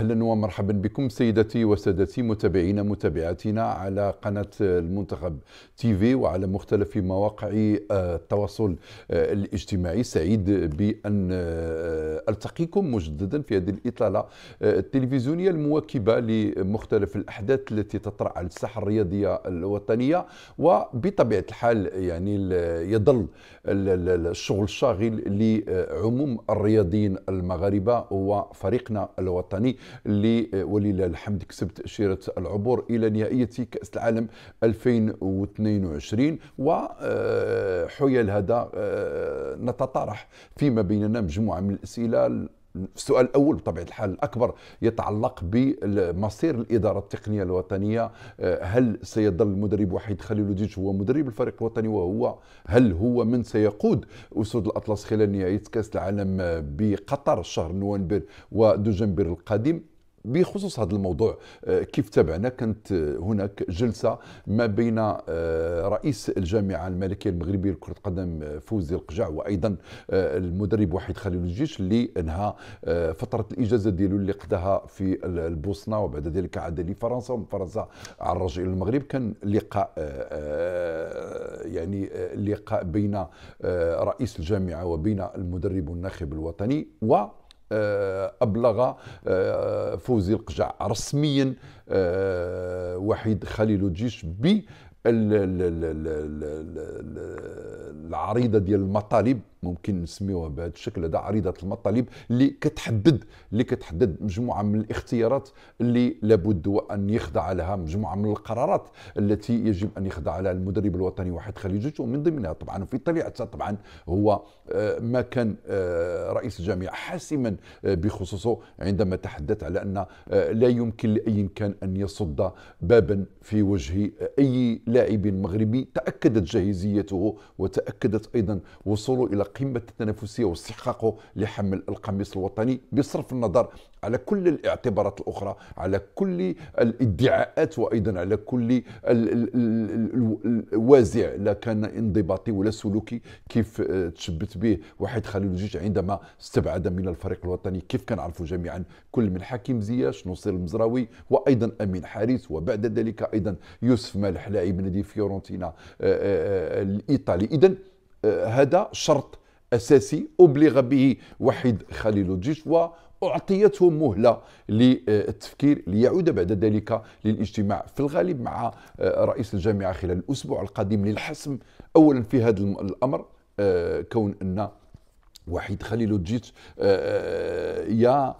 اهلا ومرحبا بكم سيدتي وسادتي متابعينا متابعاتنا على قناه المنتخب تي في وعلى مختلف مواقع آه، التواصل آه، الاجتماعي سعيد بان آه، التقيكم مجددا في هذه الاطلاله التلفزيونيه المواكبه لمختلف الاحداث التي تطرا على الساحه الرياضيه الوطنيه وبطبيعه الحال يعني يظل الشغل الشاغل لعموم الرياضيين المغاربه وفريقنا الوطني اللي ولله الحمد كسبت شيرة العبور إلى نهائية كأس العالم 2022 وحيال آه، هذا آه، نتطرح فيما بيننا مجموعة من الأسئلة السؤال الاول بطبيعه الحال الاكبر يتعلق بمصير الاداره التقنيه الوطنيه آه، هل سيظل المدرب وحيد خليل الديج هو مدرب الفريق الوطني وهو هل هو من سيقود اسود الاطلس خلال نهايه كاس العالم آه، بقطر شهر نوفمبر ودجنبر القادم بخصوص هذا الموضوع آه، كيف تابعنا كانت هناك جلسة ما بين آه، رئيس الجامعة الملكية المغربية لكرة القدم آه، فوزي القجع وأيضا المدرب وحيد خليل الجيش اللي انهى فترة الإجازة ديالو اللي قداها في البوسنة وبعد ذلك عاد لفرنسا ومن فرنسا عرج إلى المغرب كان لقاء يعني لقاء بين رئيس الجامعة وبين المدرب الناخب الوطني و أبلغ آه، فوزي القجع رسميا آه، وحيد خليل الجيش ب العريضه ديال المطالب ممكن نسميوها بهذا الشكل هذا عريضه المطالب اللي كتحدد اللي كتحدد مجموعه من الاختيارات اللي لابد وان يخضع لها مجموعه من القرارات التي يجب ان يخضع لها المدرب الوطني واحد خليجته ومن ضمنها طبعا وفي طبيعته طبعا هو آه، ما كان آه، رئيس الجامعه حاسما بخصوصه عندما تحدث على ان لا يمكن لاي كان أن يصد بابا في وجه أي لاعب مغربي تأكدت جاهزيته وتأكدت أيضا وصوله إلى قمة التنافسية واستحقاقه لحمل القميص الوطني بصرف النظر على كل الاعتبارات الأخرى على كل الادعاءات وأيضا على كل الوازع لا كان انضباطي ولا سلوكي كيف آه، تشبت به وحيد خليل الجيش عندما استبعد من الفريق الوطني كيف كنعرفوا جميعا كل من حكيم زياش نصير المزراوي وأيضا امين حارث وبعد ذلك ايضا يوسف مالح لاعب نادي فيورنتينا آه، آه، آه، الايطالي اذا هذا شرط اساسي ابلغ به وحيد خليلوجيش واعطيته مهله للتفكير ليعود بعد ذلك للاجتماع في الغالب مع رئيس الجامعه خلال الاسبوع القادم للحسم اولا في هذا الامر كون ان وحيد خليلوجيتش يا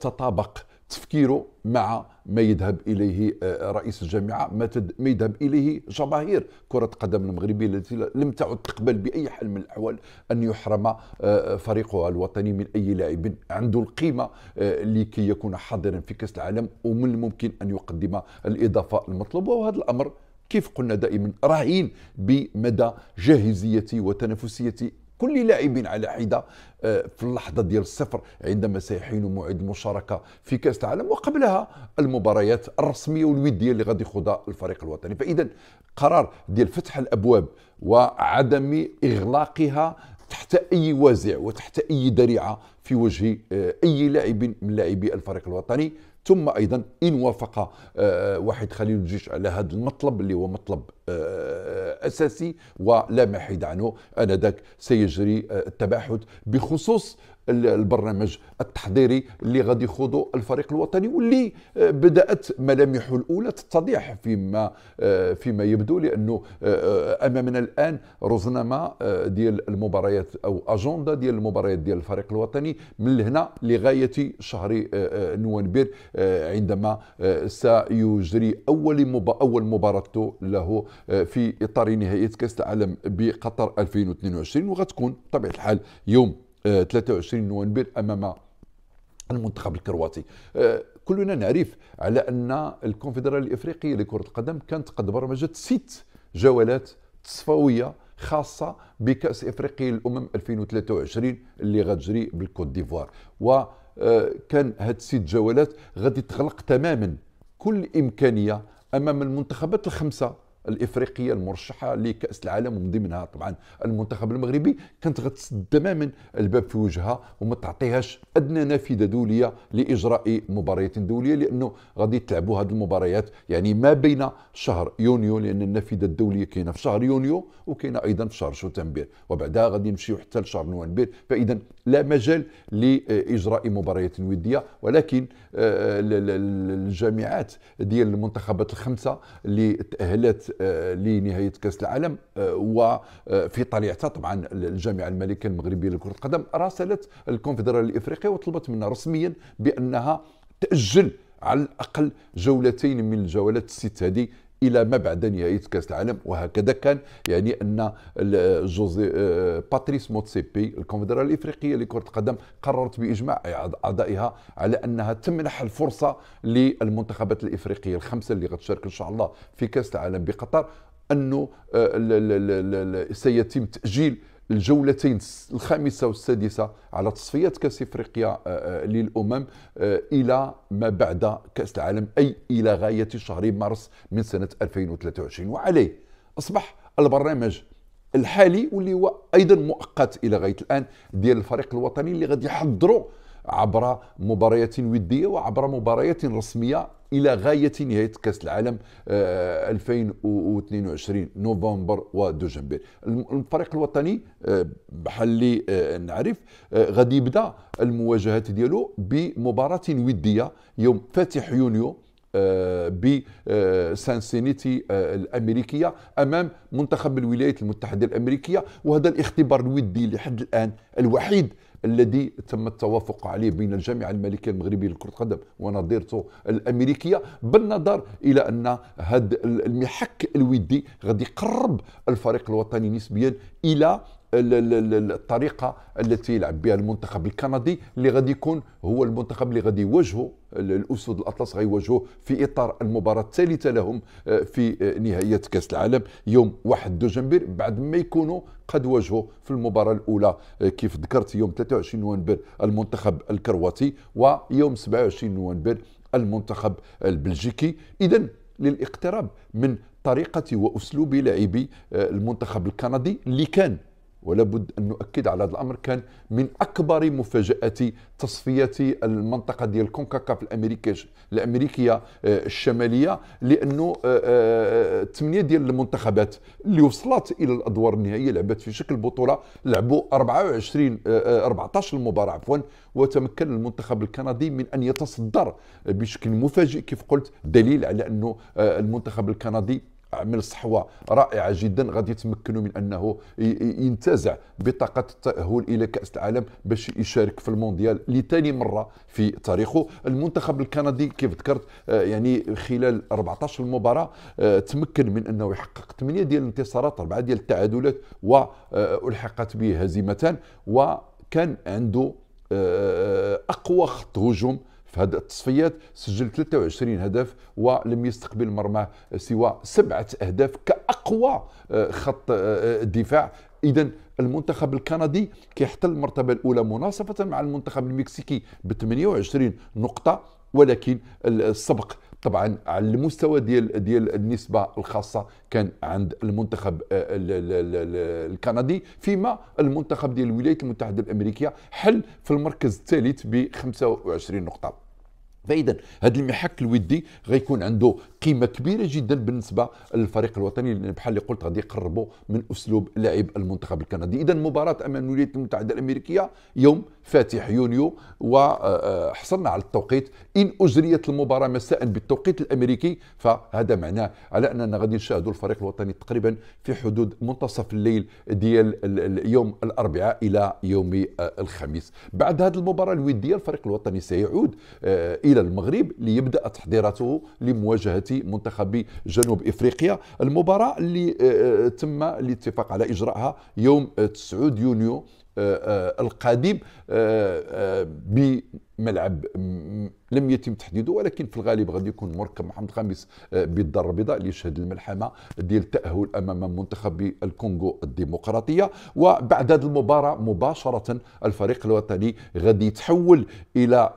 تطابق تفكيره مع ما يذهب اليه آه، رئيس الجامعه ما, تد... ما يذهب اليه جماهير كره قدم المغربيه التي لم تعد تقبل باي حال من الاحوال ان يحرم آه، فريقها الوطني من اي لاعب عنده القيمه آه، لكي يكون حاضرا في كاس العالم ومن الممكن ان يقدم الاضافه المطلوبه وهذا الامر كيف قلنا دائما راهين بمدى جاهزية وتنافسية كل لاعب على حده آه، في اللحظه ديال الصفر عندما سيحين موعد المشاركه في كاس العالم وقبلها المباريات الرسميه والوديه اللي غادي يخوضها الفريق الوطني فاذا قرار ديال فتح الابواب وعدم اغلاقها تحت اي وازع وتحت اي ذريعه في وجه آه، اي لاعب من لاعبي الفريق الوطني ثم ايضا ان وافق آه، واحد خليل الجيش على هذا المطلب اللي هو مطلب آه، اساسي ولا محيد عنه انذاك سيجري آه، التباحث بخصوص البرنامج التحضيري اللي غادي يخوضه الفريق الوطني واللي آه، بدات ملامحه الاولى تتضح فيما آه، فيما يبدو لانه آه، امامنا الان رزنما ديال المباريات او اجنده ديال المباريات ديال الفريق الوطني من هنا لغايه شهر نوفمبر عندما سيجري اول اول مباراه له في اطار نهائيه كاس العالم بقطر 2022 وغتكون بطبيعه الحال يوم 23 نوفمبر امام المنتخب الكرواتي آه، كلنا نعرف على ان الكونفدراليه الافريقيه لكره القدم كانت قد برمجت ست جولات تصفويه خاصه بكاس افريقيا للامم 2023 اللي غتجري بالكوت ديفوار وكان آه، هاد ست جولات غادي تغلق تماما كل امكانيه امام المنتخبات الخمسه الافريقيه المرشحه لكاس العالم ومن ضمنها طبعا المنتخب المغربي كانت غتسد تماما الباب في وجهها وما تعطيهاش ادنى نافذه دوليه لاجراء مباريات دوليه لانه غادي تلعبوا هذه المباريات يعني ما بين شهر يونيو لان النافذه الدوليه كاينه في شهر يونيو وكاينه ايضا في شهر شتنبير وبعدها غادي نمشيو حتى لشهر نوفمبر فاذا لا مجال لاجراء مباريات وديه ولكن آه، الجامعات ديال المنتخبات الخمسه اللي تاهلت آه، لنهايه كاس العالم آه، وفي آه، طليعتها طبعا الجامعه الملكيه المغربيه لكره القدم راسلت الكونفدراليه الافريقيه وطلبت منها رسميا بانها تاجل على الاقل جولتين من الجولات الست هذه الى ما بعد نهايه كاس العالم وهكذا كان يعني ان جوزي آه، باتريس موتسيبي الكونفدراليه الافريقيه لكره القدم قررت باجماع اعضائها على انها تمنح الفرصه للمنتخبات الافريقيه الخمسه اللي غتشارك ان شاء الله في كاس العالم بقطر انه آه، سيتم تاجيل الجولتين الخامسة والسادسة على تصفيات كأس إفريقيا آه، آه، للأمم آه، إلى ما بعد كأس العالم أي إلى غاية شهر مارس من سنة 2023 وعليه أصبح البرنامج الحالي واللي هو ايضا مؤقت الى غايه الان ديال الفريق الوطني اللي غادي يحضروا عبر مباريات وديه وعبر مباريات رسميه الى غايه نهايه كاس العالم 2022 آه، نوفمبر ودجنبير الفريق الوطني آه، بحال اللي آه، نعرف غادي يبدا المواجهات ديالو بمباراه وديه يوم فاتح يونيو ب سانسينيتي الامريكيه امام منتخب الولايات المتحده الامريكيه وهذا الاختبار الودي لحد الان الوحيد الذي تم التوافق عليه بين الجامعه الملكيه المغربيه لكره القدم ونظيرته الامريكيه بالنظر الى ان هذا المحك الودي غادي يقرب الفريق الوطني نسبيا الى الطريقه التي يلعب بها المنتخب الكندي اللي غادي يكون هو المنتخب اللي غادي يواجهه الاسود الاطلس غيواجهوه في اطار المباراه الثالثه لهم آه، في آه، نهائيات كاس العالم يوم 1 دجنبر بعد ما يكونوا قد واجهوا في المباراه الاولى آه، كيف ذكرت يوم 23 نوفمبر المنتخب الكرواتي ويوم 27 نوفمبر المنتخب البلجيكي اذا للاقتراب من طريقه واسلوب لعبي المنتخب الكندي اللي كان ولابد أن نؤكد على هذا الأمر كان من أكبر مفاجآت تصفيات المنطقة ديال كونكاكاف الأمريكية آه، الشمالية لأنه الثمانية آه، آه، ديال المنتخبات اللي وصلت إلى الأدوار النهائية لعبت في شكل بطولة لعبوا 24 14 مباراة عفوا وتمكن المنتخب الكندي من أن يتصدر بشكل مفاجئ كيف قلت دليل على أنه المنتخب الكندي عمل صحوه رائعه جدا غادي يتمكنوا من انه ينتزع بطاقه التاهل الى كاس العالم باش يشارك في المونديال لثاني مره في تاريخه المنتخب الكندي كيف ذكرت آه، يعني خلال 14 مباراه آه، تمكن من انه يحقق 8 ديال الانتصارات 4 ديال التعادلات والحقت آه، به هزيمتان وكان عنده اقوى خط هجوم في هذه التصفيات سجل 23 هدف ولم يستقبل مرماه سوى سبعة أهداف كأقوى آه، خط آه، آه، الدفاع إذا المنتخب الكندي كيحتل المرتبة الأولى مناصفة مع المنتخب المكسيكي ب 28 نقطة ولكن السبق طبعا على المستوى ديال ديال النسبه الخاصه كان عند المنتخب الكندي فيما المنتخب ديال الولايات المتحده الامريكيه حل في المركز الثالث ب 25 نقطه فاذا هذا المحك الودي غيكون عنده قيمه كبيره جدا بالنسبه للفريق الوطني لان بحال اللي قلت غادي يقربوا من اسلوب لعب المنتخب الكندي اذا مباراه امام الولايات المتحده الامريكيه يوم فاتح يونيو وحصلنا آه، آه، على التوقيت ان اجريت المباراه مساء بالتوقيت الامريكي فهذا معناه على اننا غادي نشاهدوا الفريق الوطني تقريبا في حدود منتصف الليل ديال يوم الاربعاء الى يوم آه، الخميس بعد هذه المباراه الوديه الفريق الوطني سيعود الى إلى المغرب ليبدأ تحضيراته لمواجهة منتخب جنوب إفريقيا المباراة اللي آه، آه، تم الاتفاق على إجراءها يوم 9 يونيو آه، آه، القادم آه، بملعب لم يتم تحديده ولكن في الغالب غادي يكون مركب محمد الخامس بالدار البيضاء اللي يشهد الملحمه ديال التاهل امام منتخب الكونغو الديمقراطيه وبعد هذه المباراه مباشره الفريق الوطني غادي يتحول الى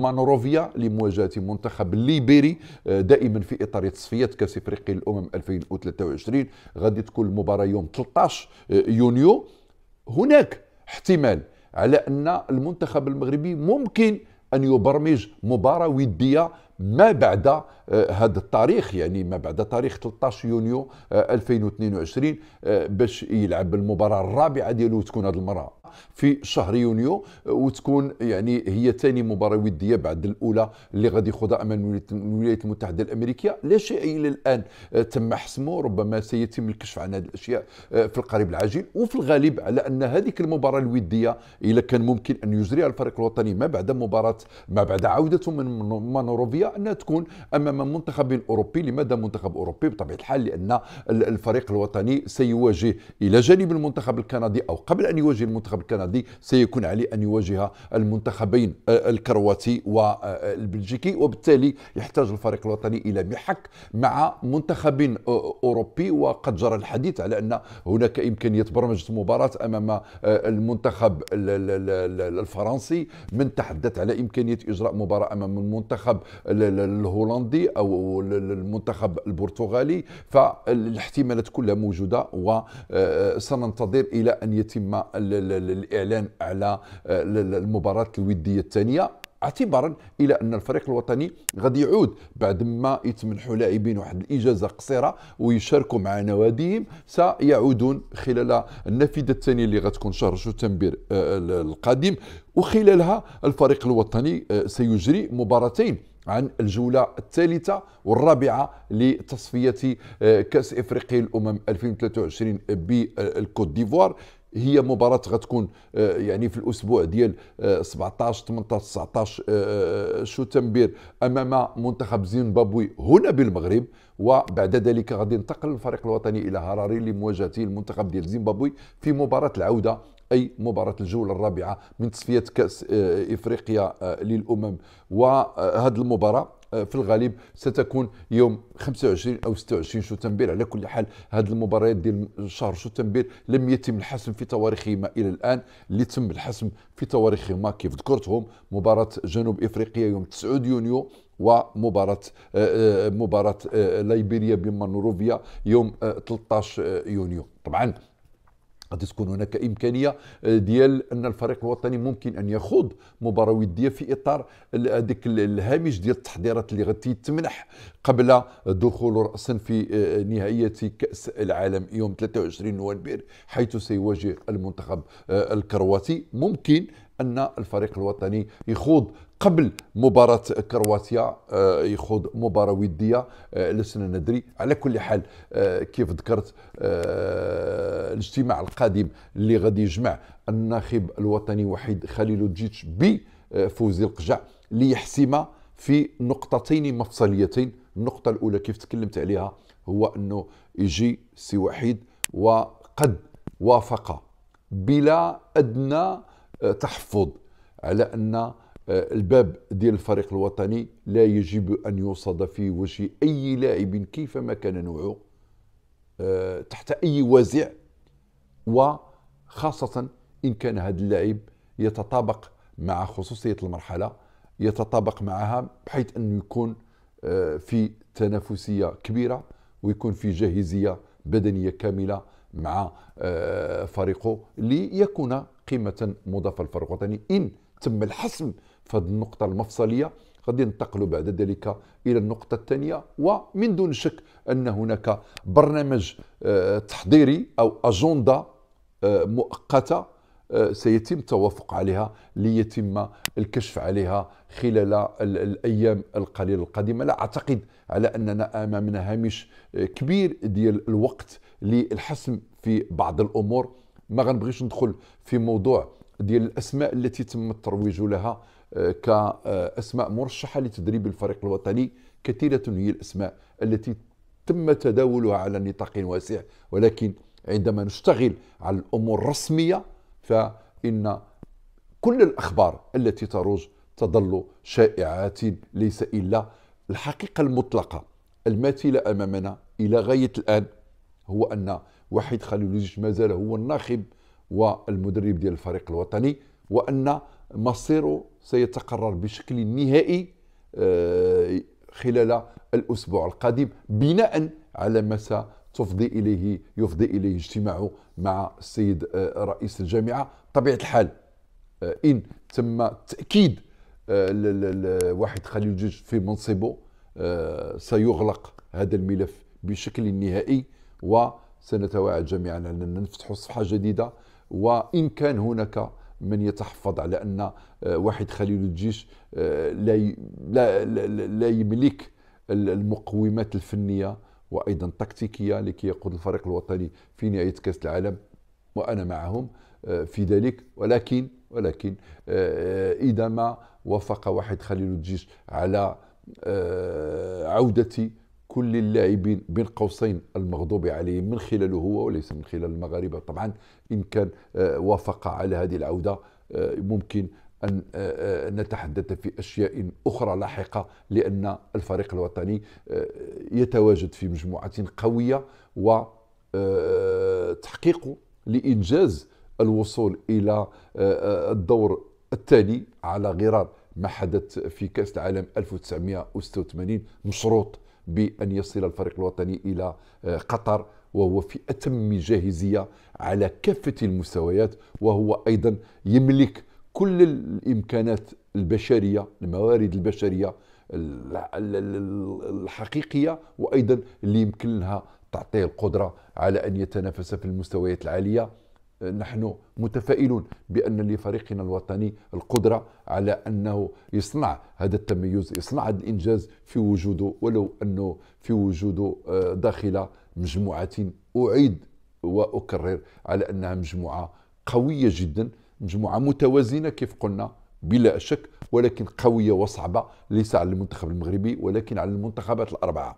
مانوروفيا لمواجهه منتخب الليبيري دائما في اطار تصفيات كاس افريقيا الامم 2023 غادي تكون المباراه يوم 13 يونيو هناك احتمال على ان المنتخب المغربي ممكن ان يبرمج مباراه وديه ما بعد آه، هذا التاريخ يعني ما بعد تاريخ 13 يونيو 2022 آه، آه، باش يلعب المباراه الرابعه ديالو تكون هذه المره في شهر يونيو آه، وتكون يعني هي ثاني مباراه وديه بعد الاولى اللي غادي يخوضها امام الولايات المتحده الامريكيه لا شيء الى الان آه، تم حسمه ربما سيتم الكشف عن هذه الاشياء آه، في القريب العاجل وفي الغالب على ان هذه المباراه الوديه الا كان ممكن ان يجريها الفريق الوطني ما بعد مباراه ما بعد عودته من مانوروفيا انها تكون امام منتخب اوروبي لماذا منتخب اوروبي بطبيعه الحال لان الفريق الوطني سيواجه الى جانب المنتخب الكندي او قبل ان يواجه المنتخب المنتخب الكندي سيكون عليه أن يواجه المنتخبين آه، الكرواتي والبلجيكي آه، وبالتالي يحتاج الفريق الوطني إلى محك مع منتخب آه، أوروبي وقد جرى الحديث على أن هناك إمكانية برمجة مباراة أمام المنتخب الفرنسي من تحدث على إمكانية إجراء مباراة أمام المنتخب الهولندي أو المنتخب البرتغالي فالاحتمالات كلها موجودة وسننتظر إلى أن يتم الاعلان على آه، المباراه الوديه الثانيه اعتبارا الى ان الفريق الوطني غادي يعود بعد ما يتمنحوا لاعبين واحد الاجازه قصيره ويشاركوا مع نواديهم سيعودون خلال النافذه الثانيه اللي غتكون شهر شتنبر آه، القادم وخلالها الفريق الوطني آه، سيجري مباراتين عن الجولة الثالثة والرابعة لتصفية كأس إفريقيا الأمم 2023 بالكوت ديفوار هي مباراة غتكون آه، يعني في الأسبوع ديال 17 18 19 شتنبر أمام منتخب زيمبابوي هنا بالمغرب وبعد ذلك غادي ينتقل الفريق الوطني إلى هراري لمواجهة المنتخب ديال زيمبابوي في مباراة العودة اي مباراه الجوله الرابعه من تصفيه كاس آه، افريقيا آه، للامم وهذه المباراه آه، في الغالب ستكون يوم 25 او 26 شتنبر على كل حال هذه المباريات ديال شهر شتنبر لم يتم الحسم في تواريخهما الى الان اللي تم الحسم في تواريخهما كيف ذكرتهم مباراه جنوب افريقيا يوم 9 يونيو ومباراة آه، آه، مباراة ليبيريا بمنوروفيا يوم 13 يونيو طبعا قد تكون هناك امكانيه آه، ديال ان الفريق الوطني ممكن ان يخوض مباراه وديه في اطار هذاك الهامش ديال التحضيرات اللي غادي تمنح قبل دخول راسا في آه، نهايه كاس العالم يوم 23 نوفمبر حيث سيواجه المنتخب آه، الكرواتي ممكن ان الفريق الوطني يخوض قبل مباراة كرواتيا آه، يخوض مباراة ودية آه، لسنا ندري على كل حال آه، كيف ذكرت الاجتماع القادم اللي غادي يجمع الناخب الوطني وحيد خليل جيتش بفوزي القجع ليحسم في نقطتين مفصليتين النقطة الأولى كيف تكلمت عليها هو أنه يجي سي وحيد وقد وافق بلا أدنى تحفظ على ان آه، الباب ديال الفريق الوطني لا يجب ان يوصد في وجه اي لاعب كيفما كان نوعه آه، تحت اي وازع وخاصه ان كان هذا اللاعب يتطابق مع خصوصيه المرحله يتطابق معها بحيث انه يكون آه، في تنافسيه كبيره ويكون في جاهزيه بدنيه كامله مع آه، فريقه ليكون قيمة مضافة للفريق الوطني إن تم الحسم في هذه النقطة المفصلية غادي ننتقلوا بعد ذلك الى النقطه الثانيه ومن دون شك ان هناك برنامج آه، تحضيري او اجنده آه، مؤقته آه، سيتم التوافق عليها ليتم الكشف عليها خلال الايام القليله القادمه لا اعتقد على اننا امامنا هامش آه، كبير ديال الوقت للحسم في بعض الامور ما غنبغيش ندخل في موضوع ديال الاسماء التي تم الترويج لها آه، كاسماء مرشحه لتدريب الفريق الوطني كثيره هي الاسماء التي تم تداولها على نطاق واسع ولكن عندما نشتغل على الامور الرسميه فإن كل الأخبار التي تروج تظل شائعات ليس إلا الحقيقة المطلقة الماثلة أمامنا إلى غاية الآن هو أن وحيد خليل خليلوجيج مازال هو الناخب والمدرب ديال الفريق الوطني وأن مصيره سيتقرر بشكل نهائي آه، خلال الأسبوع القادم بناء على ما تفضي اليه يفضي اليه اجتماعه مع السيد آه، رئيس الجامعه طبيعه الحال آه، ان تم تاكيد آه، واحد خليل جوج في منصبه سيغلق هذا الملف بشكل نهائي وسنتواعد جميعا على ان نفتح صفحه جديده وان كان هناك من يتحفظ على ان واحد خليل الجيش لا لا لا يملك المقومات الفنيه وايضا تكتيكيه لكي يقود الفريق الوطني في نهايه كاس العالم وانا معهم آه، في ذلك ولكن ولكن آه، اذا ما وافق واحد خليل الجيش على آه، عوده كل اللاعبين بين قوسين المغضوب عليهم من خلاله هو وليس من خلال المغاربه طبعا ان كان وافق على هذه العوده ممكن أن آه، آه، نتحدث في أشياء أخرى لاحقة لأن الفريق الوطني آه، يتواجد في مجموعة قوية وتحقيقه لإنجاز الوصول إلى الدور الثاني على غرار ما حدث في كأس العالم 1986 مشروط بأن يصل الفريق الوطني إلى قطر وهو في أتم جاهزية على كافة المستويات وهو أيضا يملك كل الامكانات البشريه الموارد البشريه الحقيقيه وايضا اللي يمكن لها تعطيه القدره على ان يتنافس في المستويات العاليه نحن متفائلون بان لفريقنا الوطني القدره على انه يصنع هذا التميز يصنع هذا الانجاز في وجوده ولو انه في وجوده آه، داخل مجموعه اعيد واكرر على انها مجموعه قويه جدا مجموعة متوازنة كيف قلنا بلا شك ولكن قوية وصعبة ليس على المنتخب المغربي ولكن على المنتخبات الأربعة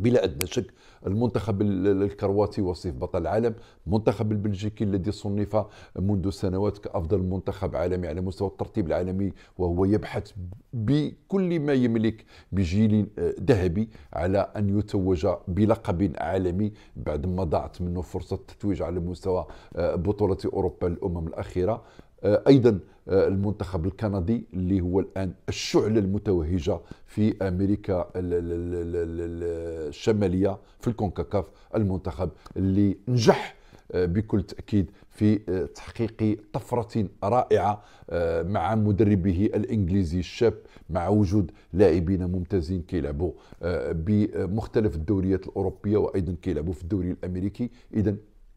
بلا ادنى شك المنتخب الكرواتي وصيف بطل العالم المنتخب البلجيكي الذي صنف منذ سنوات كافضل منتخب عالمي على مستوى الترتيب العالمي وهو يبحث بكل ما يملك بجيل آه، ذهبي على ان يتوج بلقب عالمي بعد ما ضاعت منه فرصه التتويج على مستوى آه، بطوله اوروبا الامم الاخيره آه، ايضا آه، المنتخب الكندي اللي هو الان الشعله المتوهجه في امريكا الشماليه في الكونكاكاف المنتخب اللي نجح آه، بكل تاكيد في آه، تحقيق طفره رائعه مع مدربه الانجليزي الشاب مع وجود لاعبين ممتازين كيلعبوا بمختلف الدوريات الاوروبيه وايضا كيلعبوا في الدوري الامريكي اذا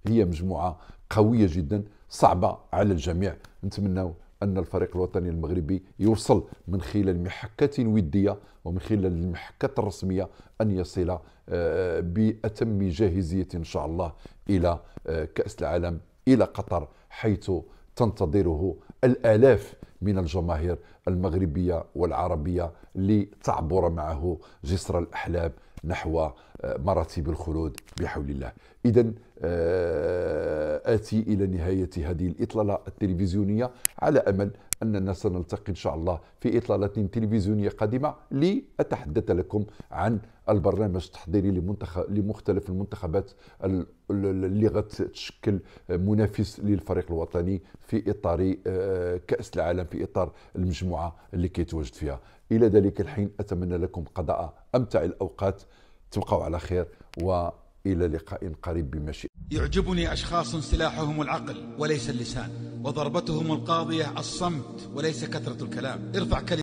هي مجموعه قويه جدا صعبه على الجميع نتمناو أن الفريق الوطني المغربي يوصل من خلال محكات ودية ومن خلال المحكات الرسمية أن يصل آه، بأتم جاهزية إن شاء الله إلى آه، كأس العالم إلى قطر حيث تنتظره الآلاف من الجماهير المغربية والعربية لتعبر معه جسر الأحلام نحو آه، مراتب الخلود بحول الله إذا آه، آتي إلى نهاية هذه الإطلالة التلفزيونية على أمل أننا سنلتقي إن شاء الله في إطلالة تلفزيونية قادمة لأتحدث لكم عن البرنامج التحضيري لمنتخب لمختلف المنتخبات اللي غتشكل منافس للفريق الوطني في اطار آه، كاس العالم في اطار المجموعه اللي كيتواجد فيها الى ذلك الحين اتمنى لكم قضاء امتع الاوقات تبقوا على خير و إلى لقاء قريب بمشي يعجبني أشخاص سلاحهم العقل وليس اللسان وضربتهم القاضية الصمت وليس كثرة الكلام ارفع كلمة